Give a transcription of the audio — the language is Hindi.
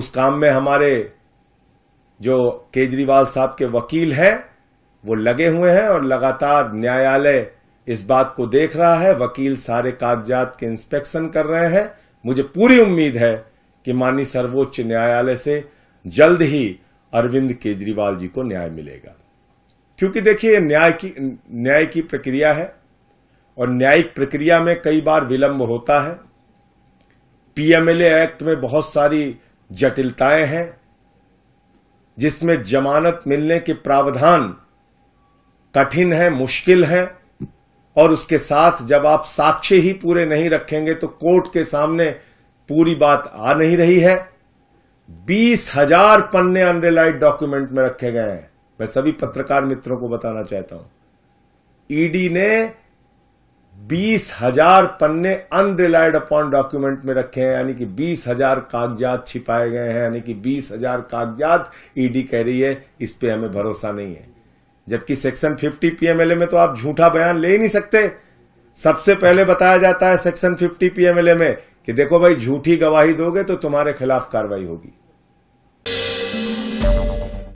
उस काम में हमारे जो केजरीवाल साहब के वकील हैं वो लगे हुए हैं और लगातार न्यायालय इस बात को देख रहा है वकील सारे कागजात के इंस्पेक्शन कर रहे हैं मुझे पूरी उम्मीद है कि माननीय सर्वोच्च न्यायालय से जल्द ही अरविंद केजरीवाल जी को न्याय मिलेगा क्योंकि देखिए न्याय की न्याय की प्रक्रिया है और न्यायिक प्रक्रिया में कई बार विलंब होता है पीएमएलए एक्ट में बहुत सारी जटिलताएं हैं जिसमें जमानत मिलने के प्रावधान कठिन है मुश्किल है और उसके साथ जब आप साक्ष्य ही पूरे नहीं रखेंगे तो कोर्ट के सामने पूरी बात आ नहीं रही है बीस हजार पन्ने अनरिलाइड डॉक्यूमेंट में रखे गए हैं मैं सभी पत्रकार मित्रों को बताना चाहता हूं ईडी e ने बीस हजार पन्ने अनरिलाइड अपॉन डॉक्यूमेंट में रखे हैं यानी कि बीस हजार कागजात छिपाए गए हैं यानी कि बीस हजार कागजात ईडी e कह रही है इस पे हमें भरोसा नहीं है जबकि सेक्शन 50 पीएमएलए में तो आप झूठा बयान ले ही नहीं सकते सबसे पहले बताया जाता है सेक्शन 50 पीएमएलए में कि देखो भाई झूठी गवाही दोगे तो तुम्हारे खिलाफ कार्रवाई होगी